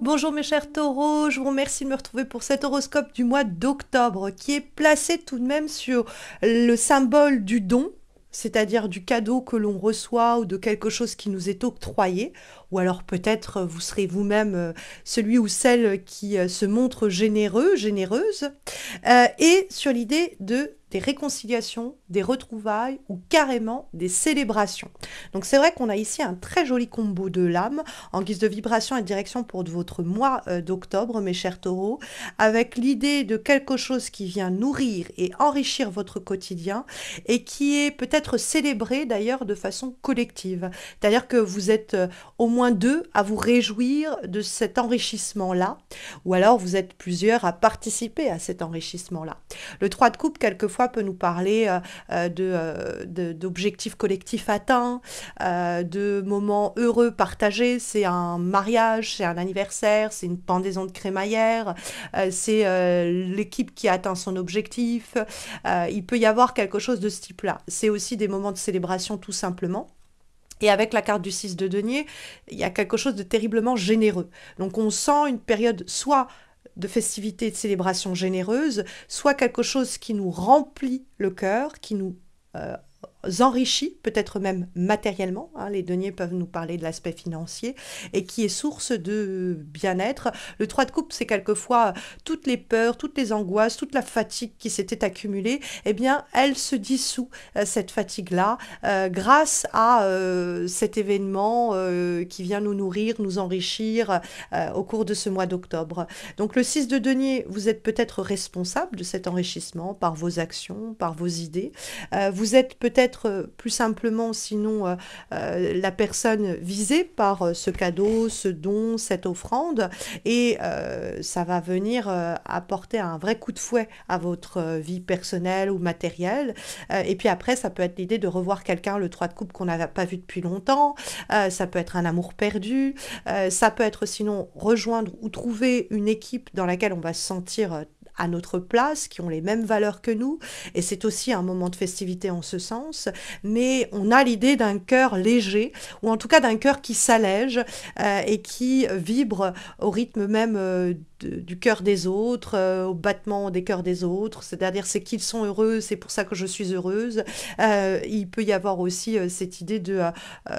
Bonjour mes chers taureaux, je vous remercie de me retrouver pour cet horoscope du mois d'octobre qui est placé tout de même sur le symbole du don, c'est-à-dire du cadeau que l'on reçoit ou de quelque chose qui nous est octroyé, ou alors peut-être euh, vous serez vous-même euh, celui ou celle qui euh, se montre généreux, généreuse, et sur l'idée de des réconciliations, des retrouvailles ou carrément des célébrations. Donc c'est vrai qu'on a ici un très joli combo de l'âme en guise de vibration et direction pour votre mois euh, d'octobre, mes chers taureaux, avec l'idée de quelque chose qui vient nourrir et enrichir votre quotidien et qui est peut-être célébré d'ailleurs de façon collective. C'est-à-dire que vous êtes euh, au moins deux à vous réjouir de cet enrichissement-là, ou alors vous êtes plusieurs à participer à cet enrichissement-là. Le 3 de coupe, quelquefois, peut nous parler euh, euh, euh, de, d'objectifs collectifs atteints, de moments heureux partagés. C'est un mariage, c'est un anniversaire, c'est une pendaison de crémaillère, c'est l'équipe qui atteint son objectif. il peut y avoir quelque chose de ce type-là. C'est aussi des moments de célébration tout simplement. Et avec la carte du 6 de denier, il y a quelque chose de terriblement généreux. Donc on sent une période soit de festivités et de célébration généreuse, soit quelque chose qui nous remplit le cœur, qui nous euh, enrichis, peut-être même matériellement, hein, les deniers peuvent nous parler de l'aspect financier, et qui est source de bien-être. Le 3 de coupe, c'est quelquefois toutes les peurs, toutes les angoisses, toute la fatigue qui s'était accumulée, eh bien, elle se dissout, euh, cette fatigue-là, euh, grâce à euh, cet événement qui vient nous nourrir, nous enrichir au cours de ce mois d'octobre. Donc le 6 de denier, vous êtes peut-être responsable de cet enrichissement par vos actions, par vos idées. vous êtes peut-être euh, plus simplement, sinon, euh, euh, la personne visée par ce cadeau, ce don, cette offrande. Et ça va venir apporter un vrai coup de fouet à votre vie personnelle ou matérielle. et puis après, ça peut être l'idée de revoir quelqu'un, le trois de coupe qu'on n'avait pas vu depuis longtemps. ça peut être un amour perdu. ça peut être sinon rejoindre ou trouver une équipe dans laquelle on va se sentir à notre place, qui ont les mêmes valeurs que nous, et c'est aussi un moment de festivité en ce sens, mais on a l'idée d'un cœur léger, ou en tout cas d'un cœur qui s'allège euh, et qui vibre au rythme même euh, du cœur des autres, euh, au battement des cœurs des autres, c'est-à-dire c'est qu'ils sont heureux, c'est pour ça que je suis heureuse. Euh, il peut y avoir aussi euh, cette idée de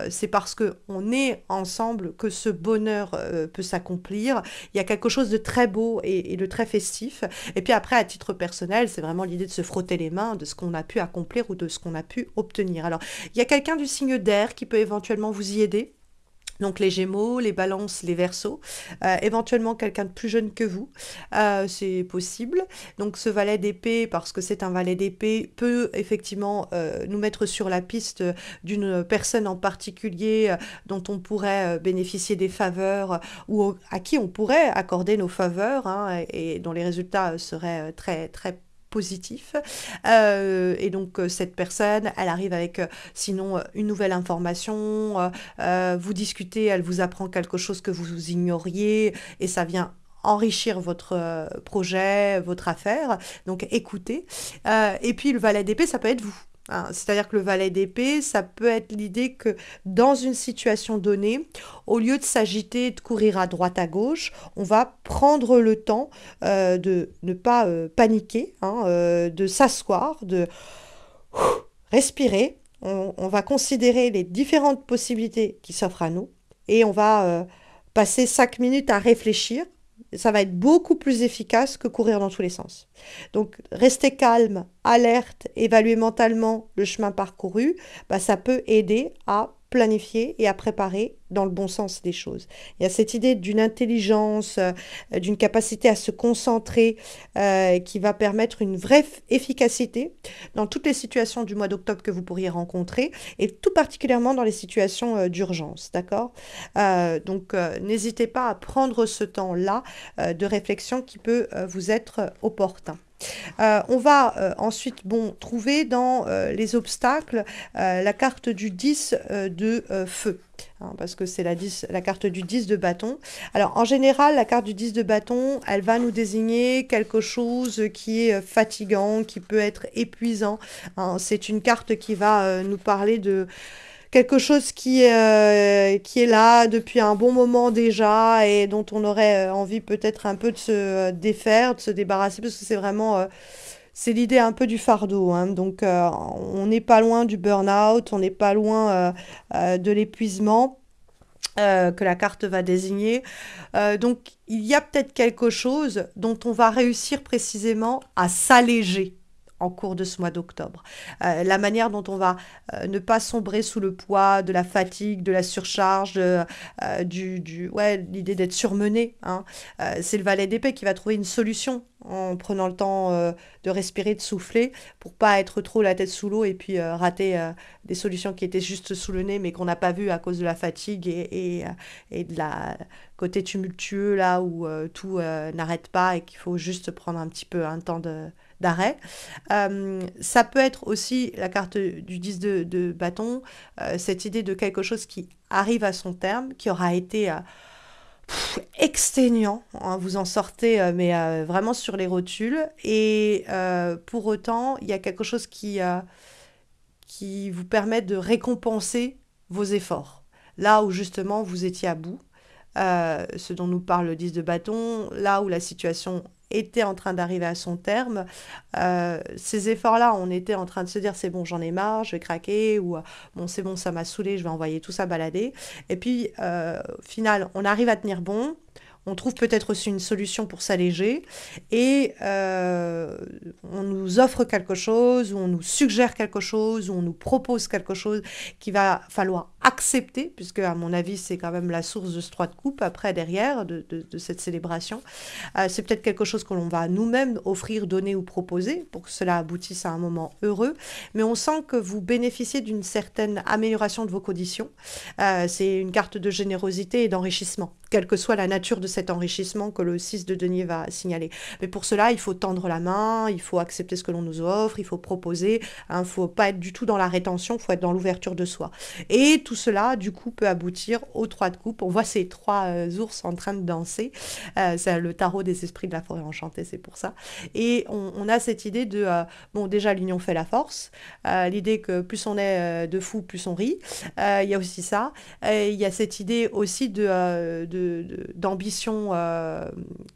c'est parce qu'on est ensemble que ce bonheur peut s'accomplir. Il y a quelque chose de très beau et, et, de très festif. Et puis après, à titre personnel, c'est vraiment l'idée de se frotter les mains de ce qu'on a pu accomplir ou de ce qu'on a pu obtenir. Alors, il y a quelqu'un du signe d'air qui peut éventuellement vous y aider donc les Gémeaux, les Balances, les versos, euh, éventuellement quelqu'un de plus jeune que vous, euh, c'est possible. Donc ce valet d'épée, parce que c'est un valet d'épée, peut effectivement euh, nous mettre sur la piste d'une personne en particulier dont on pourrait bénéficier des faveurs ou à qui on pourrait accorder nos faveurs hein, et, et dont les résultats seraient très très positif. Euh, et donc euh, cette personne, elle arrive avec euh, sinon une nouvelle information, vous discutez, elle vous apprend quelque chose que vous ignoriez et ça vient enrichir votre projet, votre affaire. Donc écoutez. et puis le valet d'épée, ça peut être vous. Hein, c'est-à-dire que le valet d'épée, ça peut être l'idée que dans une situation donnée, au lieu de s'agiter et de courir à droite à gauche, on va prendre le temps euh, de ne pas euh, paniquer, hein, euh, de s'asseoir, de respirer. on, va considérer les différentes possibilités qui s'offrent à nous et on va passer cinq minutes à réfléchir ça va être beaucoup plus efficace que courir dans tous les sens. Donc rester calme, alerte, évaluer mentalement le chemin parcouru, bah, ça peut aider à planifier et à préparer dans le bon sens des choses. Il y a cette idée d'une intelligence, euh, d'une capacité à se concentrer euh, qui va permettre une vraie efficacité dans toutes les situations du mois d'octobre que vous pourriez rencontrer et tout particulièrement dans les situations euh, d'urgence, d'accord Donc n'hésitez pas à prendre ce temps-là de réflexion qui peut vous être opportun. Euh, on va euh, ensuite bon, trouver dans euh, les obstacles la carte du 10 de feu. Hein, parce que c'est la, la carte du 10 de bâton. Alors en général, la carte du 10 de bâton, elle va nous désigner quelque chose qui est fatigant, qui peut être épuisant. Hein. c'est une carte qui va nous parler de quelque chose qui, euh, qui est là depuis un bon moment déjà et dont on aurait euh, envie peut-être un peu de se euh, défaire, de se débarrasser, parce que c'est vraiment... c'est l'idée un peu du fardeau. Hein. Donc, on n'est pas loin du burn-out, on n'est pas loin de l'épuisement. que la carte va désigner. donc il y a peut-être quelque chose dont on va réussir précisément à s'alléger en cours de ce mois d'octobre. Euh, la manière dont on va euh, ne pas sombrer sous le poids de la fatigue, de la surcharge, euh, du, ouais, l'idée d'être surmené. Hein, c'est le valet d'épée qui va trouver une solution en prenant le temps de respirer, de souffler, pour pas être trop la tête sous l'eau et puis rater des solutions qui étaient juste sous le nez mais qu'on n'a pas vu à cause de la fatigue et, et de la côté tumultueux là où tout n'arrête pas et qu'il faut juste prendre un petit peu un temps de d'arrêt. Euh, ça peut être aussi la carte du 10 de, de bâton, euh, cette idée de quelque chose qui arrive à son terme, qui aura été euh, exténuant. Hein, vous en sortez, mais vraiment sur les rotules. Et pour autant, il y a quelque chose qui, qui vous permet de récompenser vos efforts. Là où justement vous étiez à bout, ce dont nous parle le 10 de bâton, là où la situation était en train d'arriver à son terme. Euh, ces efforts-là, on était en train de se dire c'est bon, j'en ai marre, je vais craquer, ou euh, bon, c'est bon, ça m'a saoulé, je vais envoyer tout ça balader. Et puis, euh, au final, on arrive à tenir bon. On trouve peut-être aussi une solution pour s'alléger et on nous offre quelque chose, ou on nous suggère quelque chose, ou on nous propose quelque chose qui va falloir accepter, puisque à mon avis c'est quand même la source de ce trois de coupe après derrière de, cette célébration. Euh, c'est peut-être quelque chose que l'on va nous-mêmes offrir, donner ou proposer pour que cela aboutisse à un moment heureux, mais on sent que vous bénéficiez d'une certaine amélioration de vos conditions. Euh, c'est une carte de générosité et d'enrichissement, quelle que soit la nature de cet enrichissement que le 6 de denier va signaler. Mais pour cela, il faut tendre la main, il faut accepter ce que l'on nous offre, il faut proposer, il hein, ne faut pas être du tout dans la rétention, il faut être dans l'ouverture de soi. Et tout tout cela, du coup, peut aboutir aux trois de coupe. On voit ces trois euh, ours en train de danser. c'est euh, le tarot des esprits de la forêt enchantée, c'est pour ça. Et on, a cette idée de, euh, bon, déjà, l'union fait la force. L'idée que plus on est de fou plus on rit. Il y a aussi ça. Il y a cette idée aussi de, d'ambition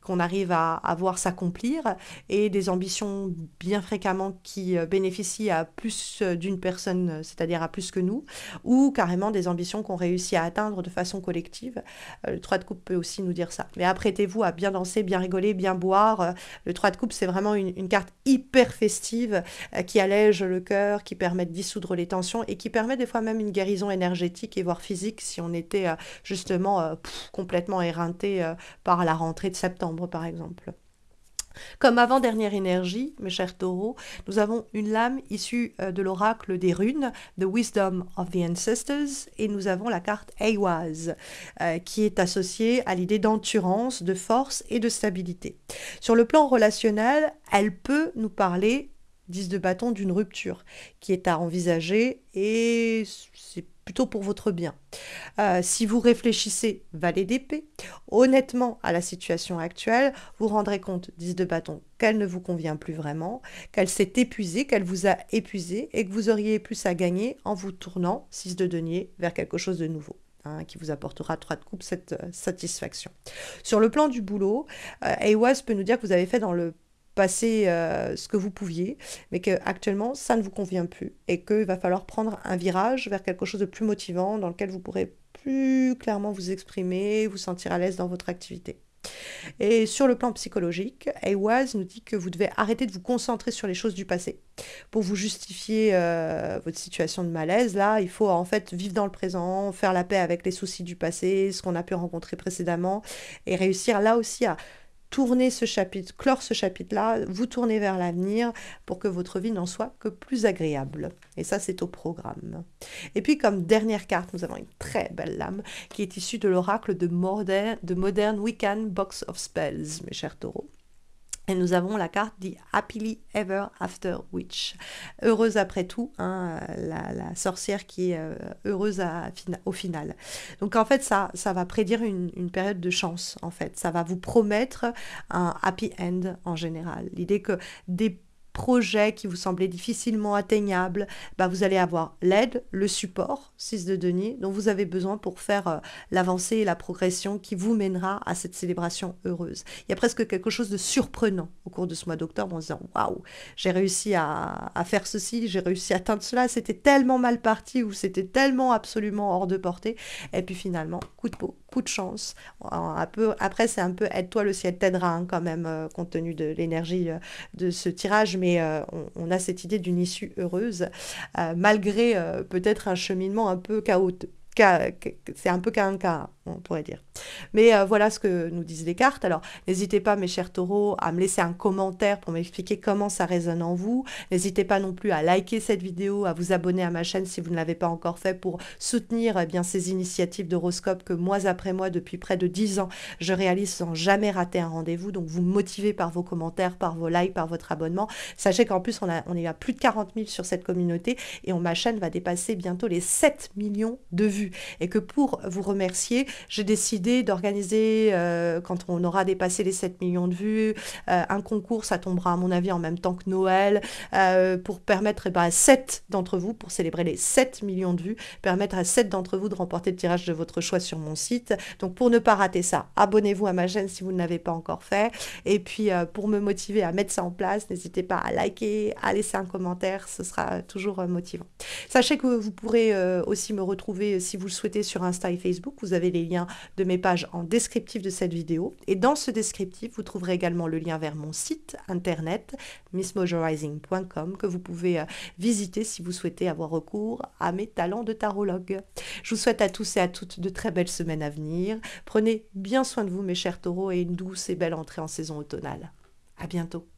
qu'on arrive à, à voir s'accomplir et des ambitions bien fréquemment qui bénéficient à plus d'une personne, c'est-à-dire à plus que nous, ou carrément des ambitions qu'on réussit à atteindre de façon collective. Euh, le 3 de coupe peut aussi nous dire ça. Mais apprêtez-vous à bien danser, bien rigoler, bien boire. Euh, le 3 de coupe, c'est vraiment une, carte hyper festive euh, qui allège le cœur, qui permet de dissoudre les tensions et qui permet des fois même une guérison énergétique et voire physique si on était justement complètement éreinté par la rentrée de septembre, par exemple. Comme avant-dernière énergie, mes chers taureaux, nous avons une lame issue euh, de l'oracle des runes, The Wisdom of the Ancestors, et nous avons la carte Eiwaz, euh, qui est associée à l'idée d'enturance, de force et de stabilité. Sur le plan relationnel, elle peut nous parler 10 de bâton d'une rupture qui est à envisager et c'est plutôt pour votre bien. Euh, si vous réfléchissez valet d'épée, honnêtement à la situation actuelle, vous rendrez compte, 10 de bâton, qu'elle ne vous convient plus vraiment, qu'elle s'est épuisée, qu'elle vous a épuisé et que vous auriez plus à gagner en vous tournant, 6 de denier, vers quelque chose de nouveau. Hein, qui vous apportera trois de coupe cette euh, satisfaction. Sur le plan du boulot, euh, peut nous dire que vous avez fait dans le passer euh, ce que vous pouviez, mais que actuellement ça ne vous convient plus et qu'il va falloir prendre un virage vers quelque chose de plus motivant dans lequel vous pourrez plus clairement vous exprimer, vous sentir à l'aise dans votre activité. Et sur le plan psychologique, AWAS nous dit que vous devez arrêter de vous concentrer sur les choses du passé. Pour vous justifier euh, votre situation de malaise, là, il faut en fait vivre dans le présent, faire la paix avec les soucis du passé, ce qu'on a pu rencontrer précédemment, et réussir là aussi à Tournez ce chapitre, clore ce chapitre-là, vous tournez vers l'avenir pour que votre vie n'en soit que plus agréable. Et ça, c'est au programme. Et puis, comme dernière carte, nous avons une très belle lame qui est issue de l'oracle de, Modern, Weekend Box of Spells, mes chers taureaux. Et nous avons la carte dit Happily Ever After Witch. Heureuse après tout, hein, la, la, sorcière qui est euh, heureuse à, au final. Donc en fait, ça, ça va prédire une, une, période de chance, en fait. Ça va vous promettre un happy end en général. L'idée que des projet qui vous semblait difficilement atteignable, bah, vous allez avoir l'aide, le support, 6 de denier, dont vous avez besoin pour faire euh, l'avancée et la progression qui vous mènera à cette célébration heureuse. Il y a presque quelque chose de surprenant au cours de ce mois d'octobre en se disant Waouh, j'ai réussi à, à, faire ceci, j'ai réussi à atteindre cela, c'était tellement mal parti ou c'était tellement absolument hors de portée. Et puis finalement, coup de peau, de chance. Un peu, après, c'est un peu aide-toi, le ciel t'aidera hein, quand même, euh, compte tenu de l'énergie euh, de ce tirage, mais euh, on, on, a cette idée d'une issue heureuse, malgré peut-être un cheminement un peu chaotique c'est un peu qu'un cas, on pourrait dire. Mais euh, voilà ce que nous disent les cartes. Alors, n'hésitez pas, mes chers taureaux, à me laisser un commentaire pour m'expliquer comment ça résonne en vous. N'hésitez pas non plus à liker cette vidéo, à vous abonner à ma chaîne si vous ne l'avez pas encore fait pour soutenir eh bien, ces initiatives d'horoscope que mois après mois, depuis près de 10 ans, je réalise sans jamais rater un rendez-vous. Donc, vous me motivez par vos commentaires, par vos likes, par votre abonnement. Sachez qu'en plus, on, est à plus de 40 000 sur cette communauté et on, ma chaîne va dépasser bientôt les 7 millions de vues. Et que pour vous remercier, j'ai décidé d'organiser, euh, quand on aura dépassé les 7 millions de vues, euh, un concours, ça tombera à mon avis en même temps que Noël, euh, pour permettre eh ben, à 7 d'entre vous, pour célébrer les 7 millions de vues, permettre à 7 d'entre vous de remporter le tirage de votre choix sur mon site. Donc pour ne pas rater ça, abonnez-vous à ma chaîne si vous ne l'avez pas encore fait. Et puis pour me motiver à mettre ça en place, n'hésitez pas à liker, à laisser un commentaire, ce sera toujours motivant. Sachez que vous pourrez aussi me retrouver si si vous le souhaitez, sur Insta et Facebook. Vous avez les liens de mes pages en descriptif de cette vidéo. Et dans ce descriptif, vous trouverez également le lien vers mon site internet missmojorizing.com que vous pouvez euh, visiter si vous souhaitez avoir recours à mes talents de tarologue. Je vous souhaite à tous et à toutes de très belles semaines à venir. Prenez bien soin de vous, mes chers taureaux, et une douce et belle entrée en saison automnale. À bientôt.